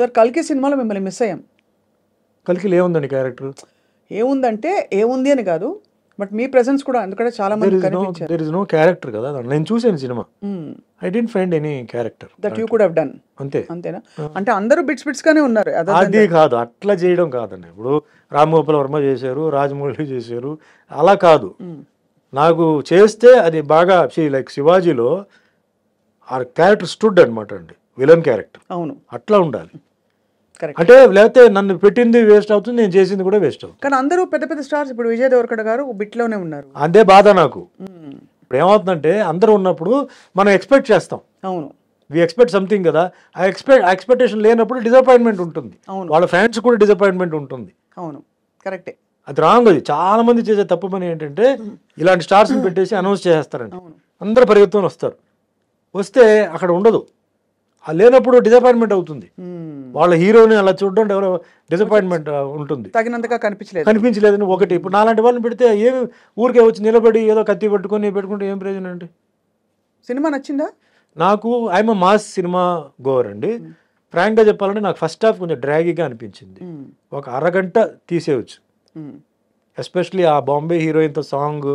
Sir కల్కి సినిమాలో మిమ్మల్ని మిస్ అయ్యాం కల్కి ఏముందండి క్యారెక్టర్ ఏముందంటే ఏముంది అని కాదు బట్ మీ ప్రెసెన్స్ కూడా ఎందుకంటే చాలా మంది దేర్ ఇస్ నో క్యారెక్టర్ కదా నేను చూసాను cinema I didn't find any character that you could have done అంతే అంతేనా అంటే అందరూ బిట్స్ బిట్స్ గానే ఉన్నారు అది కాదు అట్లా చేయడం కాదండి ఇప్పుడు రామగోపాల్ వర్మ చేశారు రాజమౌళి చేశారు అలా కాదు hmm. నాకు చేస్తే అది బాగా లైక్ శివాజీలో ఆ క్యారెక్టర్ స్టూడ్ అనమాట అండి విలన్ క్యారెక్టర్ అవును అట్లా ఉండాలి అంటే లేకపోతే నన్ను పెట్టింది వేస్ట్ అవుతుంది నేను చేసింది కూడా వేస్ట్ అవుతుంది కానీ అందరూ పెద్ద పెద్ద స్టార్స్ ఇప్పుడు విజయ్ దేవరకడ గారు బిట్లోనే ఉన్నారు అదే బాధ నాకు ఇప్పుడు ఏమవుతుందంటే అందరూ ఉన్నప్పుడు మనం ఎక్స్పెక్ట్ చేస్తాం అవును వి ఎక్స్పెక్ట్ సంథింగ్ కదా ఆ ఎక్స్పెక్ట్ ఎక్స్పెక్టేషన్ లేనప్పుడు డిసప్పాయింట్మెంట్ ఉంటుంది అవును వాళ్ళ ఫ్యాన్స్ కూడా డిసప్పాయింట్మెంట్ ఉంటుంది అవును కరెక్టే అది రాంగ్ అది చాలా మంది చేసే తప్పు పని ఏంటంటే ఇలాంటి స్టార్స్ని పెట్టేసి అనౌన్స్ చేసేస్తారండి అందరు పరిగెత్తుకొని వస్తారు వస్తే అక్కడ ఉండదు లేనప్పుడు డిసప్పాయింట్మెంట్ అవుతుంది hmm. వాళ్ళ హీరోని అలా చూడడం ఎవరో డిసప్పాయింట్మెంట్ ఉంటుంది తగినంతగా కనిపించలేదు కనిపించలేదని ఒకటి ఇప్పుడు నాలాంటి వాళ్ళని పెడితే ఏమి ఊరికే వచ్చి నిలబడి ఏదో కత్తి పెట్టుకొని పెట్టుకుంటే ఏం ప్రయోజనం అండి సినిమా నచ్చిందా నాకు ఐఎమ్ మాస్ సినిమా గోవర్ అండి ఫ్రాంక్గా hmm. చెప్పాలంటే నాకు ఫస్ట్ హాఫ్ కొంచెం డ్రాగీగా అనిపించింది hmm. ఒక అరగంట తీసేయవచ్చు ఎస్పెషలీ ఆ బాంబే హీరోయిన్తో సాంగ్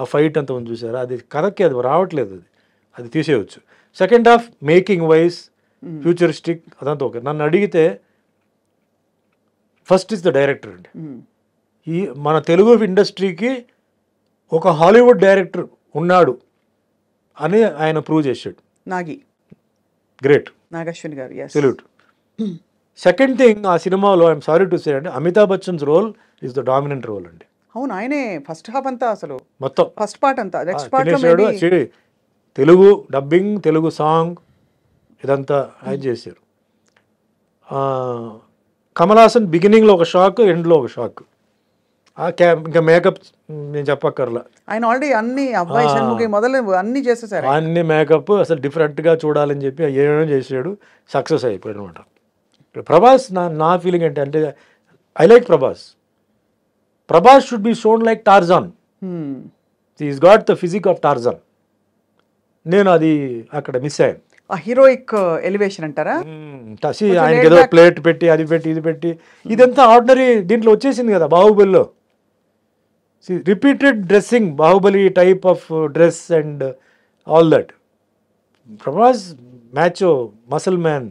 ఆ ఫైట్ అంతా ఉంది చూసారు అది కథకి అది రావట్లేదు అది అది తీసేయచ్చు second half making wise futuristic అదంతా ఓకే నన్ను అడిగితే ఫస్ట్ ఇస్ ద డైరెక్టర్ అండి hmm. ఈ మన తెలుగు ఇండస్ట్రీకి ఒక హాలీవుడ్ డైరెక్టర్ ఉన్నాడు అని ఆయన ప్రూవ్ చేశాడు నాగి గ్రేట్ నాగశ్విని గారు సెల్యూట్ సెకండ్ థింగ్ ఆ సినిమాలో ఐఎమ్ సారీ టు సే అంటే Amitabh Bachchan's role is the dominant role అండి అవును ఆయనే ఫస్ట్ హాఫ్ అంతా అసలు మొత్తం ఫస్ట్ పార్ట్ అంతా next part Telugu dubbing Telugu song ఇదంతా ఆయన చేశారు కమల్ హాసన్ బిగినింగ్లో ఒక షాక్ ఎండ్లో ఒక షాక్ ఇంకా మేకప్ నేను చెప్పక్కర్లా ఆయన ఆల్రెడీ అన్ని అబ్బాయి మొదలు అన్ని చేసేసారు అన్ని మేకప్ అసలు డిఫరెంట్గా చూడాలని చెప్పి ఏమేమో చేసాడు సక్సెస్ అయిపోయాడు అనమాట ప్రభాస్ నా నా ఫీలింగ్ ఏంటి అంటే I like Prabhas Prabhas should be shown like Tarzan is got the physique of Tarzan నేను అది అక్కడ మిస్ అయ్యాను హీరోయిక్ ఎలివేషన్ అంటారా టసి ఆయన ఏదో ప్లేట్ పెట్టి అది పెట్టి ఇది పెట్టి ఇదంతా ఆర్డినరీ దీంట్లో వచ్చేసింది కదా బాహుబలిలో repeated dressing Baahubali type of dress and all that Prabhas macho muscle man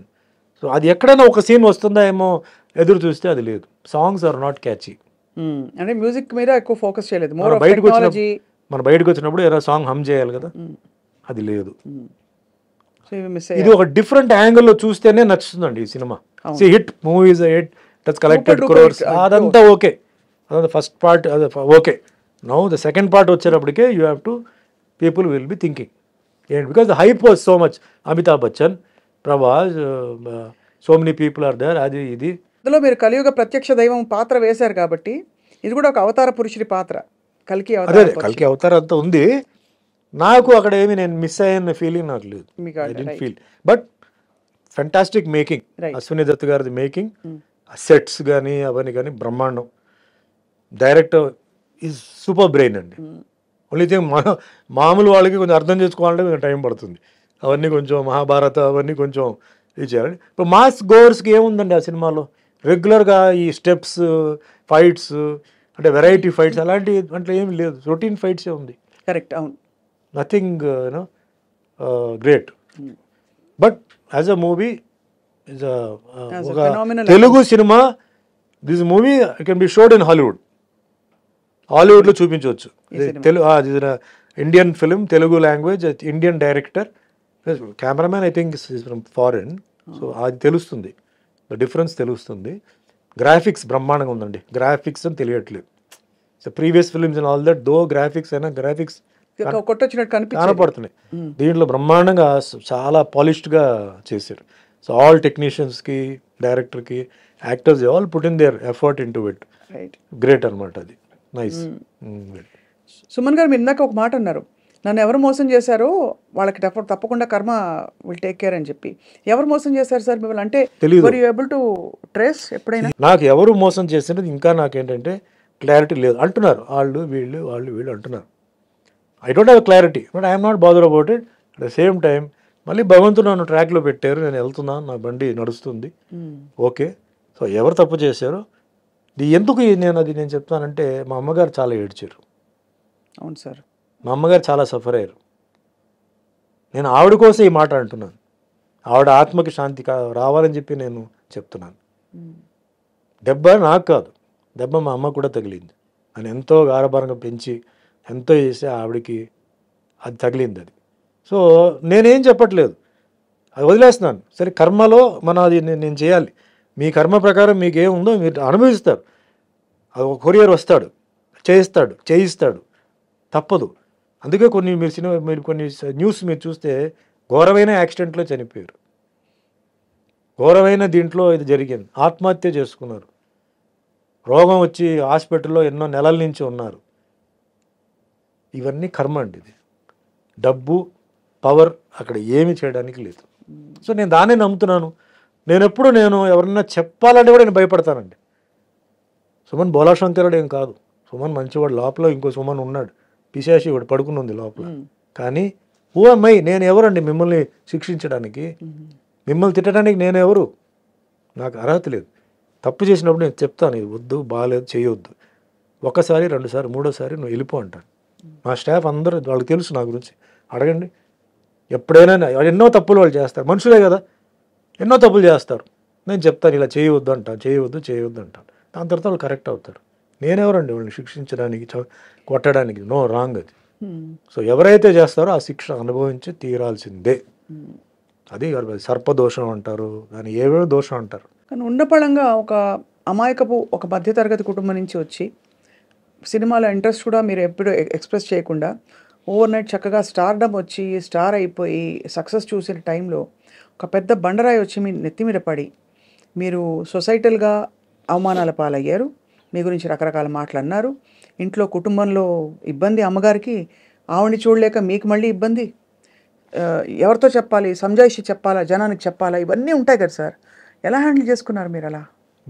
so అది ఎక్కడైనా ఒక సీన్ వస్తుందా ఏమో ఎదురు చూస్తే అది లేదు సాంగ్స్ ఆర్ నాట్ క్యాచ్ అంటే మ్యూజిక్ మీద ఎక్కువ ఫోకస్ చేయలేదు మన బయటకు వచ్చినప్పుడు ఏదో సాంగ్ హమ్ చేయాలి కదా అది లేదు hmm. ఇది ఒక డిఫరెంట్ యాంగిల్లో చూస్తేనే నచ్చుతుందండి ఈ సినిమా సి hit movies hit touch collected crores అదంతా ఓకే అదంతా ఫస్ట్ పార్ట్ అదే okay now the second part వచ్చేటప్పటికే you have to people will be thinking ఏంటి because the hype was so much Amitabh Bachchan Prabhas so many people are there అది ఇది ఇందులో మీరు కలియుగ ప్రత్యక్ష దైవం పాత్ర వేశారు కాబట్టి ఇది కూడా ఒక అవతార పురుషుడి పాత్ర కలికి అవతార కలికి అవతారం అంతా ఉంది నాకు అక్కడ ఏమి నేను మిస్ అయ్యాన్న ఫీలింగ్ నాకు లేదు feel but fantastic making Ashwini Dutt గారిది మేకింగ్ సెట్స్ కానీ అవన్నీ కానీ బ్రహ్మాండం డైరెక్టర్ ఈజ్ సూపర్ బ్రెయిన్ అండి ఓన్లీ hmm. థింగ్ మా మామూలు వాళ్ళకి కొంచెం అర్థం చేసుకోవాలంటే కొంచెం టైం పడుతుంది అవన్నీ కొంచెం మహాభారత అవన్నీ కొంచెం ఇది చేయాలి ఇప్పుడు మాస్ గోర్స్కి ఏముందండి ఆ సినిమాలో రెగ్యులర్గా ఈ స్టెప్స్ ఫైట్స్ అంటే వెరైటీ ఫైట్స్ అలాంటి అంటే ఏమి లేదు రొటీన్ ఫైట్సే ఉంది కరెక్ట్ అవును nothing you know great but as a movie is ఒక Telugu cinema this movie can be showed in Hollywood హాలీవుడ్లో చూపించవచ్చు Telugu Indian film Telugu language Indian director cameraman I think from foreign so అది తెలుస్తుంది డిఫరెన్స్ తెలుస్తుంది గ్రాఫిక్స్ బ్రహ్మాండంగా ఉందండి గ్రాఫిక్స్ అని తెలియట్లేదు so previous films and all that though graphics అయినా గ్రాఫిక్స్ కొట్టొచ్చినట్టు కనిపి కనపడుతున్నాయి దీంట్లో బ్రహ్మాండంగా చాలా పాలిష్డ్గా చేశారు సో ఆల్ టెక్నీషియన్స్కి డైరెక్టర్కి actors all put in their effort into it great అనమాట అది నైస్ సుమన్ గారు మీరు ఇందాక ఒక మాట అన్నారు నన్ను ఎవరు మోసం చేశారో వాళ్ళకి ఎఫర్ట్ తప్పకుండా కర్మ విల్ టేక్ కేర్ అని చెప్పి ఎవరు మోసం చేశారు సార్ మిమ్మల్ని అంటే ఏబుల్ టు ట్రేస్ ఎప్పుడైనా నాకు ఎవరు మోసం చేసినది ఇంకా నాకేంటంటే క్లారిటీ లేదు అంటున్నారు వాళ్ళు వీళ్ళు వాళ్ళు వీళ్ళు అంటున్నారు I don't have clarity but I'm not bother about it at the same time మళ్ళీ భగవంతుడు నన్ను ట్రాక్లో పెట్టారు నేను వెళ్తున్నాను నా బండి నడుస్తుంది ఓకే hmm. సో ఎవరు తప్పు చేశారు ఇది ఎందుకు నేను అది నేను చెప్తానంటే మా అమ్మగారు చాలా ఏడ్చారు అవును సార్ మా అమ్మగారు చాలా సఫర్ అయ్యారు నేను ఆవిడ కోసం ఈ మాట అంటున్నాను ఆవిడ ఆత్మకి శాంతి రావాలని చెప్పి నేను చెప్తున్నాను hmm. దెబ్బ నాకు కాదు దెబ్బ మా అమ్మ కూడా తగిలింది అని ఎంతో గారభారంగా పెంచి ఎంతో చేసి ఆవిడకి అది తగిలింది అది సో నేనేం చెప్పట్లేదు అది వదిలేస్తున్నాను సరే కర్మలో మన అది నేను చేయాలి మీ కర్మ ప్రకారం మీకు ఏముందో మీరు అనుభవిస్తారు అది ఒక కొరియర్ వస్తాడు చేయిస్తాడు చేయిస్తాడు తప్పదు అందుకే కొన్ని మీరు సినిమా మీరు కొన్ని న్యూస్ మీరు చూస్తే ఘోరమైన యాక్సిడెంట్లో చనిపోయారు ఘోరమైన దీంట్లో ఇది జరిగింది ఆత్మహత్య చేసుకున్నారు రోగం వచ్చి హాస్పిటల్లో ఎన్నో నెలల నుంచి ఉన్నారు ఇవన్నీ కర్మ అండి ఇది డబ్బు పవర్ అక్కడ ఏమి చేయడానికి లేదు సో నేను దాన్నే నమ్ముతున్నాను నేను ఎప్పుడు నేను ఎవరన్నా చెప్పాలంటే కూడా నేను భయపడతానండి సుమన్ బోలాశంకరుడు ఏం కాదు సుమన్ మంచివాడు లోపల ఇంకో సుమన్ ఉన్నాడు పిశాసి వాడు పడుకుని ఉంది లోపల కానీ ఓ అమ్మాయి నేను ఎవరండి మిమ్మల్ని శిక్షించడానికి మిమ్మల్ని తిట్టడానికి నేను ఎవరు నాకు అర్హత లేదు తప్పు చేసినప్పుడు నేను చెప్తాను ఇది వద్దు బాగాలేదు చేయొద్దు ఒకసారి రెండుసారి మూడోసారి నువ్వు వెళ్ళిపో అంటాను మా స్టాఫ్ అందరూ వాళ్ళకి తెలుసు నా గురించి అడగండి ఎప్పుడైనా ఎన్నో తప్పులు వాళ్ళు చేస్తారు మనుషులే కదా ఎన్నో తప్పులు చేస్తారు నేను చెప్తాను ఇలా చేయవద్దు అంటాను చేయవద్దు చేయవద్దు అంటాను దాని తర్వాత వాళ్ళు కరెక్ట్ అవుతారు నేనెవరండి వాళ్ళని శిక్షించడానికి కొట్టడానికి నో రాంగ్ అది సో ఎవరైతే చేస్తారో ఆ శిక్ష అనుభవించి తీరాల్సిందే అది సర్పదోషం అంటారు కానీ ఏవేవో దోషం అంటారు కానీ ఉండపళంగా ఒక అమాయకపు ఒక మధ్యతరగతి కుటుంబం నుంచి వచ్చి సినిమాలో ఇంట్రెస్ట్ కూడా మీరు ఎప్పుడూ ఎక్స్ప్రెస్ చేయకుండా ఓవర్ నైట్ చక్కగా స్టార్డమ్ వచ్చి స్టార్ అయిపోయి సక్సెస్ చూసిన టైంలో ఒక పెద్ద బండరాయి వచ్చి మీ నెత్తి మీద పడి మీరు సొసైటల్గా అవమానాల పాలయ్యారు మీ గురించి రకరకాల మాటలు అన్నారు ఇంట్లో కుటుంబంలో ఇబ్బంది అమ్మగారికి ఆవిడని చూడలేక మీకు మళ్ళీ ఇబ్బంది ఎవరితో చెప్పాలి సంజాయిషి చెప్పాలా జనానికి చెప్పాలా ఇవన్నీ ఉంటాయి కదా సార్ ఎలా హ్యాండిల్ చేసుకున్నారు మీరు అలా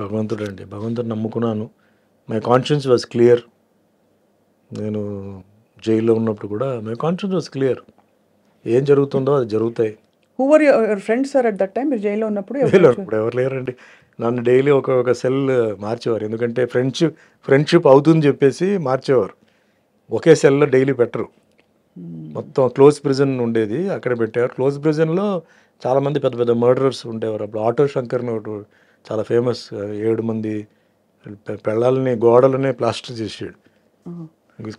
భగవంతుడు అండి భగవంతుడు నమ్ముకున్నాను మై కాన్షియన్స్ వాజ్ క్లియర్ నేను జైల్లో ఉన్నప్పుడు కూడా మై కాన్షియన్స్ వాజ్ క్లియర్ ఏం జరుగుతుందో అది జరుగుతాయి whoever your friends sir at that time మీరు జైల్లో ఉన్నప్పుడు ఇప్పుడు ఎవరు లేరండి నన్ను డైలీ ఒక ఒక సెల్ మార్చేవారు ఎందుకంటే ఫ్రెండ్షిప్ ఫ్రెండ్షిప్ అవుతుంది చెప్పేసి మార్చేవారు ఒకే సెల్లో డైలీ పెట్టరు మొత్తం క్లోజ్ ప్రిజన్ ఉండేది అక్కడ పెట్టేవారు క్లోజ్ ప్రిజన్లో చాలామంది పెద్ద పెద్ద మర్డరర్స్ ఉండేవారు అప్పుడు ఆటో శంకర్ ఒకటి చాలా ఫేమస్ ఏడు మంది పెళ్ళాలని గోడలనే ప్లాస్టర్ చేసాడు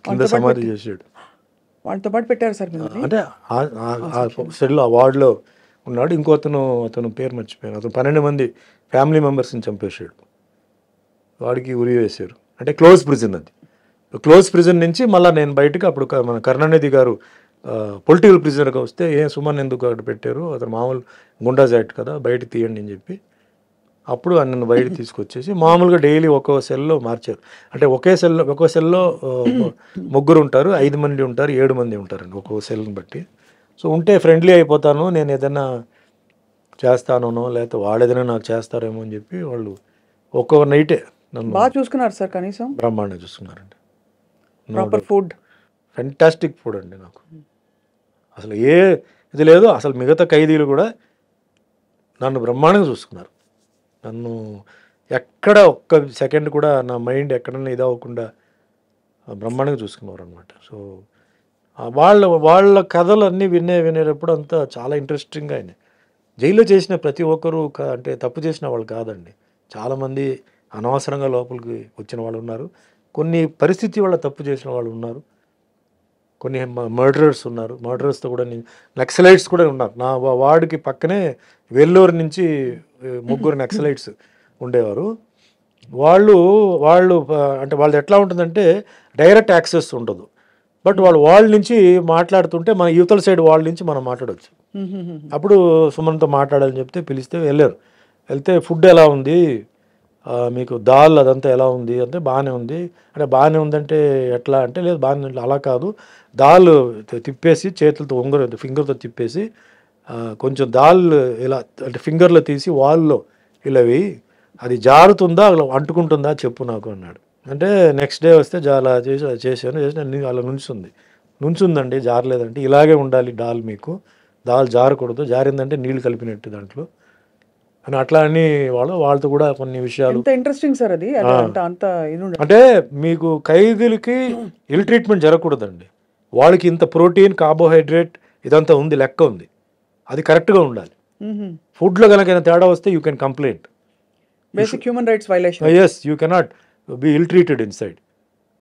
కింద సమాధి చేసాడు వాళ్ళతో పాటు పెట్టారు సార్ అంటే సెల్ ఆ వార్డులో ఉన్నాడు ఇంకో అతను అతను పేరు మర్చిపోయాను అతను పన్నెండు మంది ఫ్యామిలీ మెంబర్స్ని చంపేశాడు వాడికి ఉరి వేశారు అంటే క్లోజ్ ప్రిజన్ అది క్లోజ్ ప్రిజన్ నుంచి మళ్ళీ నేను బయటకు అప్పుడు మన కరుణానిధి గారు పొలిటికల్ ప్రిజనర్గా వస్తే ఏ సుమన్ ఎందుకు అక్కడ పెట్టారు అతను మామూలు జాట్ కదా బయట తీయండి అని చెప్పి అప్పుడు నన్ను బయట తీసుకొచ్చేసి మామూలుగా డైలీ ఒక్కో సెల్లో మార్చారు అంటే ఒకే సెల్లో ఒక్కో సెల్లో ముగ్గురు ఉంటారు ఐదు మంది ఉంటారు ఏడు మంది ఉంటారండి ఒక్కో సెల్ని బట్టి సో ఉంటే ఫ్రెండ్లీ అయిపోతాను నేను ఏదైనా చేస్తానోనో లేకపోతే వాళ్ళు ఏదైనా నాకు చేస్తారేమో అని చెప్పి వాళ్ళు ఒక్కో నైటే నన్ను బాగా చూసుకున్నారు సార్ కనీసం బ్రహ్మాండ చూసుకున్నారండి ప్రాపర్ ఫుడ్ ఫెంటాస్టిక్ ఫుడ్ అండి నాకు అసలు ఏ ఇది లేదు అసలు మిగతా ఖైదీలు కూడా నన్ను బ్రహ్మాండంగా చూసుకున్నారు నన్ను ఎక్కడ ఒక్క సెకండ్ కూడా నా మైండ్ ఎక్కడన్నా ఇదవ్వకుండా బ్రహ్మాండంగా చూసుకున్నారు అనమాట సో వాళ్ళ వాళ్ళ కథలు అన్నీ వినే వినేటప్పుడు అంతా చాలా ఇంట్రెస్టింగ్గా అయినాయి జైల్లో చేసిన ప్రతి ఒక్కరూ అంటే తప్పు చేసిన వాళ్ళు కాదండి చాలామంది అనవసరంగా లోపలికి వచ్చిన వాళ్ళు ఉన్నారు కొన్ని పరిస్థితి వల్ల తప్పు చేసిన వాళ్ళు ఉన్నారు కొన్ని మర్డరర్స్ ఉన్నారు మర్డరర్స్తో కూడా నక్సలైట్స్ కూడా ఉన్నారు నా వాడికి పక్కనే వెల్లూరు నుంచి ముగ్గురు నక్సలైట్స్ ఉండేవారు వాళ్ళు వాళ్ళు అంటే వాళ్ళది ఎట్లా ఉంటుందంటే డైరెక్ట్ యాక్సెస్ ఉండదు బట్ వాళ్ళు వాళ్ళ నుంచి మాట్లాడుతుంటే మన యువతల సైడ్ వాళ్ళ నుంచి మనం మాట్లాడవచ్చు అప్పుడు సుమన్తో మాట్లాడాలని చెప్తే పిలిస్తే వెళ్ళారు వెళ్తే ఫుడ్ ఎలా ఉంది మీకు దాల్ అదంతా ఎలా ఉంది అంటే బాగానే ఉంది అంటే బాగానే ఉందంటే ఎట్లా అంటే లేదు బాగానే అలా కాదు దాల్ తిప్పేసి చేతులతో ఉంగరం ఫింగర్తో తిప్పేసి కొంచెం దాల్ ఇలా అంటే ఫింగర్లో తీసి వాల్లో ఇలా వేయి అది జారుతుందా అలా అంటుకుంటుందా చెప్పు నాకు అన్నాడు అంటే నెక్స్ట్ డే వస్తే జాలా చేసి చేశాను చేసి అలా నుంచుంది నుంచుందండి జారలేదంటే ఇలాగే ఉండాలి డాల్ మీకు దాల్ జారకూడదు జారిందంటే నీళ్ళు కలిపినట్టు దాంట్లో అని అట్లా అని వాళ్ళు వాళ్ళతో కూడా కొన్ని విషయాలు ఇంట్రెస్టింగ్ సార్ అది అంటే మీకు ఖైదీలకి ఇల్ ట్రీట్మెంట్ జరగకూడదండి వాళ్ళకి ఇంత ప్రోటీన్ కార్బోహైడ్రేట్ ఇదంతా ఉంది లెక్క ఉంది అది కరెక్ట్గా ఉండాలి ఫుడ్లో కనుక తేడా వస్తే you can complaint basic human rights violation yes you cannot be ill treated in side